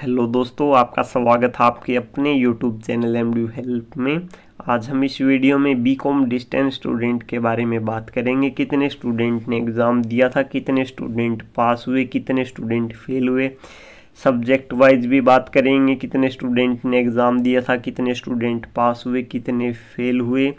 hello दोस्तों आपका स्वागत है आपके अपने YouTube channel M D help में आज हम इस वीडियो में बी कॉम डिस्टेंस स्टूडेंट के बारे में बात करेंगे कितने स्टूडेंट ने एग्ज़ाम दिया था कितने स्टूडेंट पास हुए कितने स्टूडेंट फेल हुए सब्जेक्ट वाइज भी बात करेंगे कितने स्टूडेंट ने एग्ज़ाम दिया था कितने स्टूडेंट पास हुए कितने फेल हुए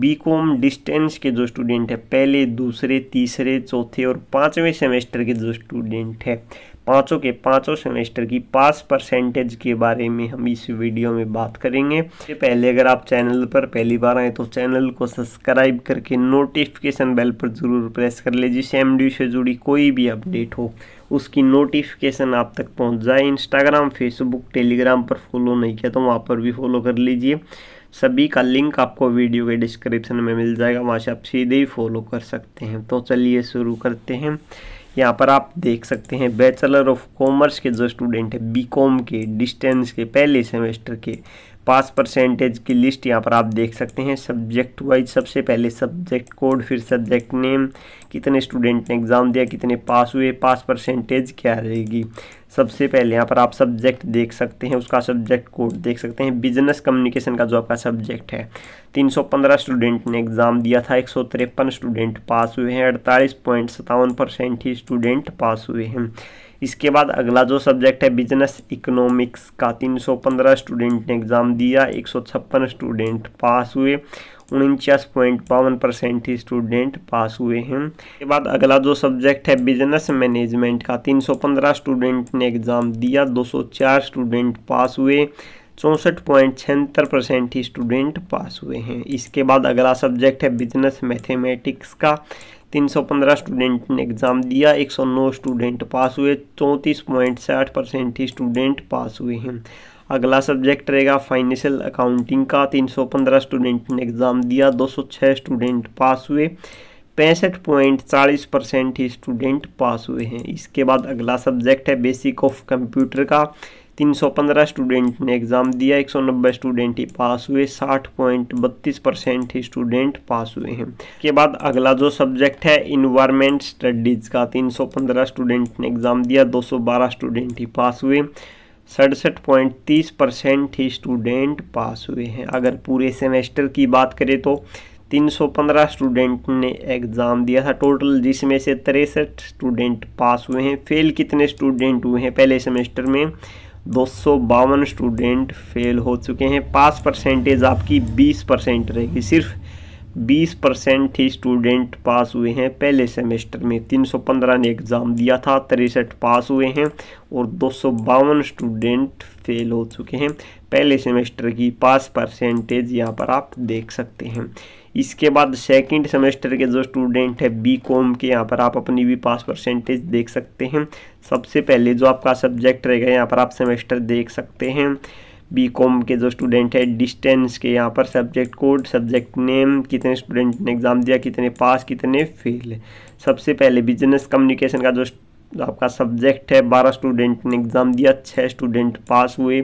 बी कॉम डिस्टेंस के जो स्टूडेंट है पहले दूसरे तीसरे चौथे और पाँचवें सेमेस्टर के जो स्टूडेंट है पाँचों के पाँचों सेमेस्टर की पास परसेंटेज के बारे में हम इस वीडियो में बात करेंगे पहले अगर आप चैनल पर पहली बार आए तो चैनल को सब्सक्राइब करके नोटिफिकेशन बेल पर ज़रूर प्रेस कर लीजिए सेम से जुड़ी कोई भी अपडेट हो उसकी नोटिफिकेशन आप तक पहुंच जाए इंस्टाग्राम फेसबुक टेलीग्राम पर फॉलो नहीं किया तो वहाँ पर भी फॉलो कर लीजिए सभी का लिंक आपको वीडियो के डिस्क्रिप्शन में मिल जाएगा वहाँ से आप सीधे ही फॉलो कर सकते हैं तो चलिए शुरू करते हैं यहाँ पर आप देख सकते हैं बैचलर ऑफ कॉमर्स के जो स्टूडेंट हैं बीकॉम के डिस्टेंस के पहले सेमेस्टर के पास परसेंटेज की लिस्ट यहाँ पर आप देख सकते हैं सब्जेक्ट वाइज सबसे पहले सब्जेक्ट कोड फिर सब्जेक्ट नेम कितने स्टूडेंट ने एग्ज़ाम दिया कितने पास हुए पास परसेंटेज क्या रहेगी सबसे पहले यहाँ पर आप सब्जेक्ट देख सकते हैं उसका सब्जेक्ट कोड देख सकते हैं बिजनेस कम्युनिकेशन का जो आपका सब्जेक्ट है 315 स्टूडेंट ने एग्ज़ाम दिया था एक स्टूडेंट पास हुए हैं अड़तालीस पॉइंट सतावन परसेंट ही स्टूडेंट पास हुए हैं इसके बाद अगला जो सब्जेक्ट है बिजनेस इकोनॉमिक्स का 315 स्टूडेंट ने एग्ज़ाम दिया एक स्टूडेंट पास हुए उनचास पॉइंट बावन परसेंट ही स्टूडेंट पास हुए हैं इसके बाद अगला जो सब्जेक्ट है बिजनेस मैनेजमेंट का 315 स्टूडेंट ने एग्ज़ाम दिया 204 स्टूडेंट पास हुए चौंसठ पॉइंट छिहत्तर परसेंट ही स्टूडेंट पास हुए हैं इसके बाद अगला सब्जेक्ट है बिजनेस मैथमेटिक्स का 315 स्टूडेंट ने एग्ज़ाम दिया 109 स्टूडेंट पास हुए चौंतीस पॉइंट साठ परसेंट ही स्टूडेंट पास हुए हैं अगला सब्जेक्ट रहेगा फाइनेंशियल अकाउंटिंग का 315 स्टूडेंट ने एग्ज़ाम दिया 206 स्टूडेंट पास हुए पैंसठ पॉइंट चालीस परसेंट ही स्टूडेंट पास हुए हैं इसके बाद अगला सब्जेक्ट है बेसिक ऑफ कंप्यूटर का 315 स्टूडेंट ने एग्ज़ाम दिया 190 स्टूडेंट ही पास हुए साठ पॉइंट बत्तीस परसेंट ही स्टूडेंट पास हुए हैं के बाद अगला जो सब्जेक्ट है इन्वायरमेंट स्टडीज़ का 315 स्टूडेंट ने एग्ज़ाम दिया 212 स्टूडेंट ही पास हुए सड़सठ पॉइंट तीस परसेंट ही स्टूडेंट पास हुए हैं अगर पूरे सेमेस्टर की बात करें तो 315 स्टूडेंट ने एग्ज़ाम दिया था टोटल जिसमें से तिरसठ स्टूडेंट पास हुए हैं फेल कितने स्टूडेंट हुए हैं पहले सेमेस्टर में दो स्टूडेंट फेल हो चुके हैं पास परसेंटेज आपकी 20 परसेंट रहेगी सिर्फ बीस परसेंट ही स्टूडेंट पास हुए हैं पहले सेमेस्टर में तीन सौ पंद्रह ने एग्ज़ाम दिया था तिरसठ पास हुए हैं और दो सौ बावन स्टूडेंट फेल हो चुके हैं पहले सेमेस्टर की पास परसेंटेज यहाँ पर आप देख सकते हैं इसके बाद सेकंड सेमेस्टर के जो स्टूडेंट है बी कॉम के यहाँ पर आप अपनी भी पास परसेंटेज देख सकते हैं सबसे पहले जो आपका सब्जेक्ट रहेगा यहाँ पर आप सेमेस्टर देख सकते हैं बी कॉम के जो स्टूडेंट है डिस्टेंस के यहाँ पर सब्जेक्ट कोड सब्जेक्ट नेम कितने स्टूडेंट ने एग्ज़ाम दिया कितने पास कितने फेल है सबसे पहले बिजनेस कम्युनिकेशन का जो आपका सब्जेक्ट है बारह स्टूडेंट ने एग्ज़ाम दिया छः स्टूडेंट पास हुए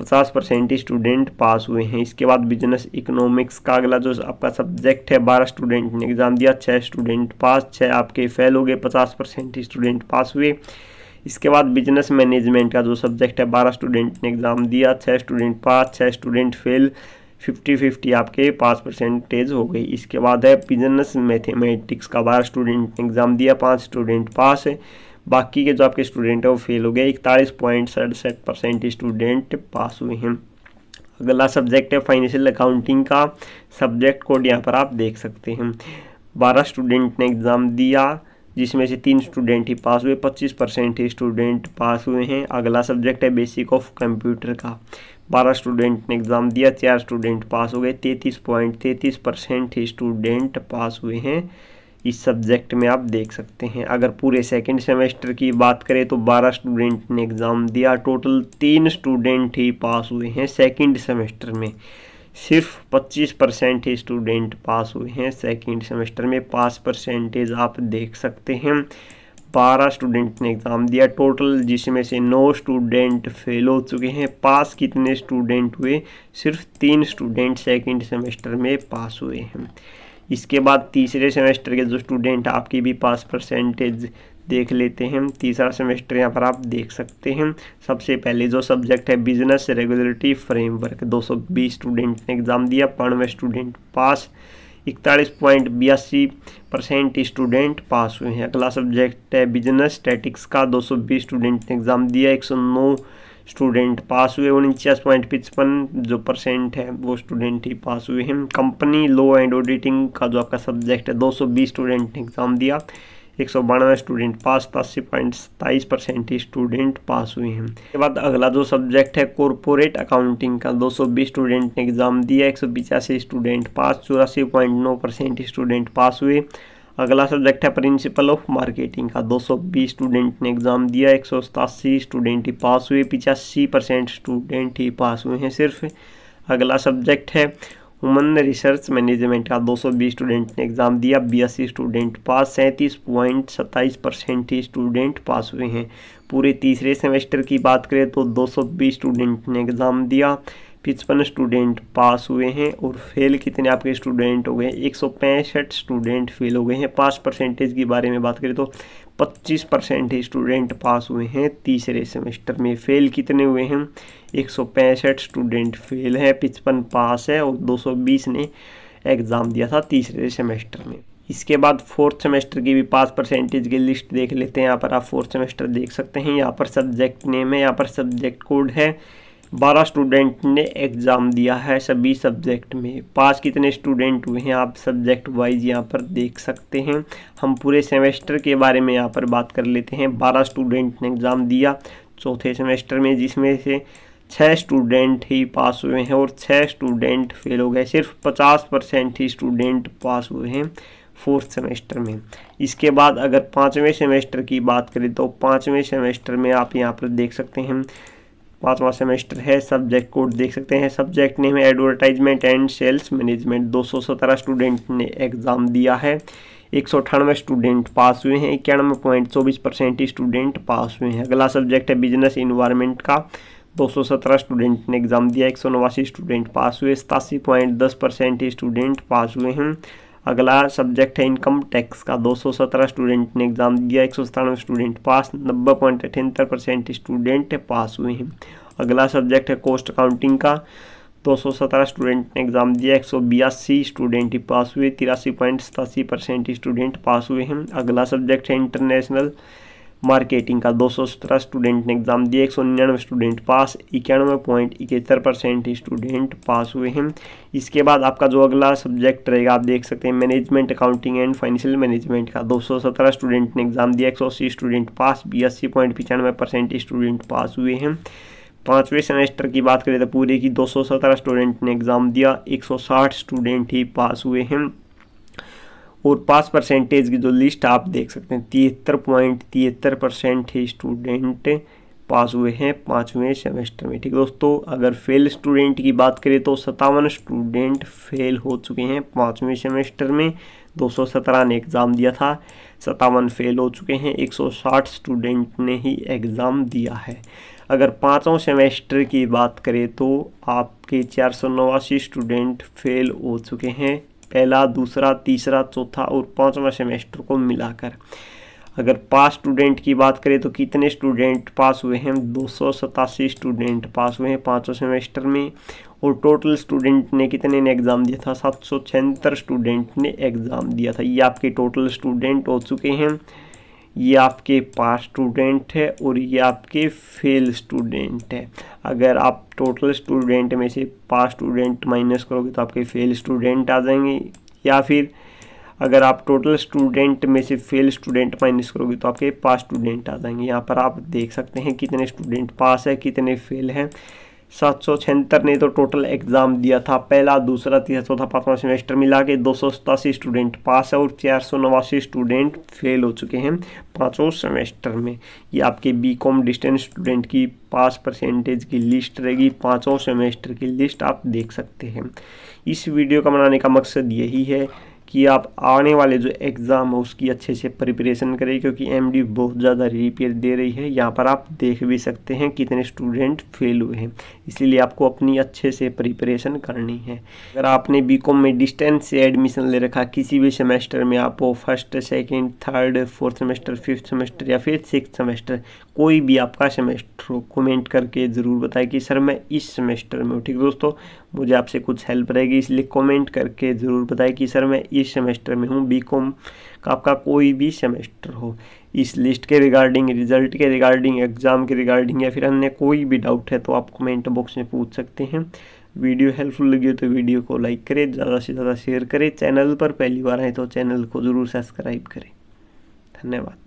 पचास परसेंट स्टूडेंट पास हुए हैं इसके बाद बिजनेस इकोनॉमिक्स का अगला जो आपका सब्जेक्ट है बारह स्टूडेंट ने एग्ज़ाम दिया छः स्टूडेंट पास छः आपके फेल हो गए पचास परसेंट स्टूडेंट पास हुए इसके बाद बिजनेस मैनेजमेंट का जो सब्जेक्ट है बारह स्टूडेंट ने एग्ज़ाम दिया छः स्टूडेंट पास छः स्टूडेंट फेल फिफ्टी फिफ्टी आपके पाँच परसेंटेज हो गई इसके बाद है बिजनेस मैथमेटिक्स का बारह स्टूडेंट ने एग्ज़ाम दिया पाँच स्टूडेंट पास है बाकी के जो आपके स्टूडेंट हैं वो फेल हो गए इकतालीस पॉइंट सड़सठ परसेंट स्टूडेंट पास हुए हैं अगला सब्जेक्ट है फाइनेंशियल अकाउंटिंग का सब्जेक्ट कोड यहाँ पर आप देख सकते हैं बारह स्टूडेंट ने एग्ज़ाम दिया जिसमें से तीन स्टूडेंट ही पास हुए पच्चीस परसेंट ही स्टूडेंट पास हुए हैं अगला सब्जेक्ट है बेसिक ऑफ कंप्यूटर का बारह स्टूडेंट ने एग्ज़ाम दिया चार स्टूडेंट पास हो गए तैंतीस पॉइंट तैंतीस परसेंट ही स्टूडेंट पास हुए हैं इस सब्जेक्ट में आप देख सकते हैं अगर पूरे सेकेंड सेमेस्टर की बात करें तो बारह स्टूडेंट ने एग्ज़ाम दिया टोटल तीन स्टूडेंट ही पास हुए हैं सेकेंड सेमेस्टर में सिर्फ 25 परसेंट ही स्टूडेंट पास हुए हैं सेकेंड सेमेस्टर में पास परसेंटेज आप देख सकते हैं बारह स्टूडेंट ने एग्ज़ाम दिया टोटल जिसमें से नौ स्टूडेंट फेल हो चुके हैं पास कितने स्टूडेंट हुए सिर्फ तीन स्टूडेंट सेकेंड सेमेस्टर में पास हुए हैं इसके बाद तीसरे सेमेस्टर के जो स्टूडेंट आपकी भी पास परसेंटेज देख लेते हैं तीसरा सेमेस्टर यहाँ पर आप देख सकते हैं सबसे पहले जो सब्जेक्ट है बिजनेस रेगुलेटरी फ्रेमवर्क 220 स्टूडेंट ने एग्ज़ाम दिया बानवे स्टूडेंट पास इकतालीस पॉइंट बयासी परसेंट स्टूडेंट पास हुए हैं अगला सब्जेक्ट है बिजनेस स्टैटिक्स का 220 स्टूडेंट ने एग्ज़ाम दिया 109 स्टूडेंट पास हुए उनचास पॉइंट पचपन जो परसेंट है वो स्टूडेंट ही पास हुए हैं कंपनी लॉ एंड ऑडिटिंग का जो आपका सब्जेक्ट है 220 स्टूडेंट ने एग्ज़ाम दिया एक सौ बानवे स्टूडेंट पास सतासी पॉइंट सत्ताईस परसेंट स्टूडेंट पास हुए हैं इसके बाद अगला जो सब्जेक्ट है कॉरपोरेट अकाउंटिंग का दो सौ बीस स्टूडेंट ने एग्ज़ाम दिया एक सौ पिचासी स्टूडेंट पास चौरासी पॉइंट नौ परसेंट स्टूडेंट पास हुए अगला सब्जेक्ट है प्रिंसिपल ऑफ मार्केटिंग का 220 स्टूडेंट ने एग्ज़ाम दिया एक स्टूडेंट ही पास हुए पिचासी परसेंट स्टूडेंट ही पास हुए हैं सिर्फ अगला सब्जेक्ट है हुमन रिसर्च मैनेजमेंट का 220 स्टूडेंट ने एग्ज़ाम दिया बी स्टूडेंट पास सैंतीस पॉइंट सत्ताईस परसेंट ही स्टूडेंट पास हुए हैं पूरे तीसरे सेमेस्टर की बात करें तो 220 स्टूडेंट ने एग्ज़ाम दिया पिचपन स्टूडेंट पास हुए हैं और फेल कितने आपके स्टूडेंट हो गए एक स्टूडेंट फेल हो गए हैं पास परसेंटेज के बारे में बात करें तो 25 परसेंट स्टूडेंट पास हुए हैं तीसरे सेमेस्टर में फेल कितने हुए हैं एक स्टूडेंट फेल हैं पिचपन पास है और 220 ने एग्ज़ाम दिया था तीसरे सेमेस्टर में इसके बाद फोर्थ सेमेस्टर की भी पास परसेंटेज की लिस्ट देख लेते हैं यहाँ पर आप फोर्थ सेमेस्टर देख सकते हैं यहाँ पर सब्जेक्ट नेम है यहाँ पर सब्जेक्ट कोड है बारह स्टूडेंट ने एग्ज़ाम दिया है सभी सब्जेक्ट में पास कितने स्टूडेंट हुए हैं आप सब्जेक्ट वाइज यहाँ पर देख सकते हैं हम पूरे सेमेस्टर के बारे में यहाँ पर बात कर लेते हैं बारह स्टूडेंट ने एग्ज़ाम दिया चौथे सेमेस्टर में जिसमें से छः स्टूडेंट ही पास हुए हैं और छः स्टूडेंट फेल हो गए सिर्फ पचास परसेंट ही स्टूडेंट पास हुए हैं फोर्थ सेमेस्टर में इसके बाद अगर पाँचवें सेमेस्टर की बात करें तो पाँचवें सेमेस्टर में आप यहाँ पर देख सकते हैं पाँचवा सेमेस्टर है सब्जेक्ट कोड देख सकते हैं सब्जेक्ट नेम है एडवर्टाइजमेंट एंड सेल्स मैनेजमेंट दो स्टूडेंट ने एग्ज़ाम दिया है एक सौ अठानवे स्टूडेंट पास हुए हैं इक्यानवे पॉइंट चौबीस परसेंट स्टूडेंट पास हुए हैं अगला सब्जेक्ट है बिजनेस इन्वायरमेंट का दो सौ सत्रह स्टूडेंट ने एग्ज़ाम दिया एक सौ नवासी स्टूडेंट पास हुए सतासी पॉइंट दस परसेंट स्टूडेंट पास हुए हैं अगला सब्जेक्ट है इनकम टैक्स का 217 स्टूडेंट ने एग्ज़ाम दिया एक स्टूडेंट पास नब्बे पॉइंट अठहत्तर परसेंट स्टूडेंट पास हुए हैं अगला सब्जेक्ट है कोस्ट अकाउंटिंग का 217 स्टूडेंट ने एग्ज़ाम दिया एक स्टूडेंट पास हुए तिरासी पॉइंट सतासी परसेंट स्टूडेंट पास हुए हैं अगला सब्जेक्ट है इंटरनेशनल मार्केटिंग का दो स्टूडेंट ने एग्ज़ाम दिया एक स्टूडेंट पास इक्यानवे पॉइंट इकहत्तर परसेंट स्टूडेंट पास हुए हैं इसके बाद आपका जो अगला सब्जेक्ट रहेगा आप देख सकते हैं management accounting and financial management का दो स्टूडेंट ने एग्ज़ाम दिया एक स्टूडेंट पास बी पॉइंट पचानवे परसेंट स्टूडेंट पास हुए हैं पाँचवें सेमेस्टर की बात करें तो पूरे की दो स्टूडेंट ने एग्ज़ाम दिया एक स्टूडेंट ही पास हुए हैं और पास परसेंटेज की जो लिस्ट आप देख सकते हैं तिहत्तर पॉइंट तिहत्तर परसेंट ही स्टूडेंट पास हुए हैं पाँचवें सेमेस्टर में ठीक है दोस्तों अगर फेल स्टूडेंट की बात करें तो सतावन स्टूडेंट फेल हो चुके हैं पाँचवें सेमेस्टर में दो सौ सत्रह ने एग्ज़ाम दिया था सतावन फेल हो चुके हैं एक सौ साठ स्टूडेंट ने ही एग्ज़ाम दिया है अगर पाँचों सेमेस्टर की बात करें तो आपके चार सौ नवासी स्टूडेंट फेल हो चुके हैं पहला दूसरा तीसरा चौथा और पाँचवा सेमेस्टर को मिलाकर अगर पास स्टूडेंट की बात करें तो कितने स्टूडेंट पास हुए हैं दो स्टूडेंट पास हुए हैं पाँचों सेमेस्टर में और टोटल स्टूडेंट ने कितने ने एग्ज़ाम दिया था सात सौ स्टूडेंट ने एग्ज़ाम दिया था ये आपके टोटल स्टूडेंट हो चुके हैं ये आपके पास स्टूडेंट है और ये आपके फेल स्टूडेंट है अगर आप टोटल स्टूडेंट में से पास स्टूडेंट माइनस करोगे तो आपके फेल स्टूडेंट आ जाएंगे या फिर अगर आप टोटल स्टूडेंट में से फेल स्टूडेंट माइनस करोगे तो आपके पास स्टूडेंट आ जाएंगे यहाँ पर आप देख सकते हैं कितने स्टूडेंट पास है कितने फेल हैं सात सौ छिहत्तर ने तो टोटल एग्ज़ाम दिया था पहला दूसरा तीसरा चौथा पाँचवा सेमेस्टर मिला के दो सौ सतासी स्टूडेंट पास है और चार सौ नवासी स्टूडेंट फेल हो चुके हैं पाँचों सेमेस्टर में ये आपके बी कॉम डिस्टेंस स्टूडेंट की पास परसेंटेज की लिस्ट रहेगी पाँचों सेमेस्टर की लिस्ट आप देख सकते हैं इस वीडियो का बनाने का मकसद यही है कि आप आने वाले जो एग्ज़ाम है उसकी अच्छे से प्रिपरेशन करें क्योंकि एम बहुत ज़्यादा रिपेयर दे रही है यहाँ पर आप देख भी सकते हैं कितने स्टूडेंट फेल हुए हैं इसीलिए आपको अपनी अच्छे से प्रिपरेशन करनी है अगर आपने बी में डिस्टेंस से एडमिशन ले रखा किसी भी सेमेस्टर में आप first second third fourth semester fifth semester या फिर सिक्स सेमेस्टर कोई भी आपका सेमेस्टर हो कमेंट करके ज़रूर बताएं कि सर मैं इस सेमेस्टर में हूँ ठीक दोस्तों मुझे आपसे कुछ हेल्प रहेगी इसलिए कमेंट करके ज़रूर बताएं कि सर मैं इस सेमेस्टर में हूँ बीकॉम का आपका कोई भी सेमेस्टर हो इस लिस्ट के रिगार्डिंग रिजल्ट के रिगार्डिंग एग्ज़ाम के रिगार्डिंग या फिर अन्य कोई भी डाउट है तो आप कमेंट बॉक्स में पूछ सकते हैं वीडियो हेल्पफुल लगी हो तो वीडियो को लाइक करें ज़्यादा से ज़्यादा शेयर करें चैनल पर पहली बार आए तो चैनल को ज़रूर सब्सक्राइब करें धन्यवाद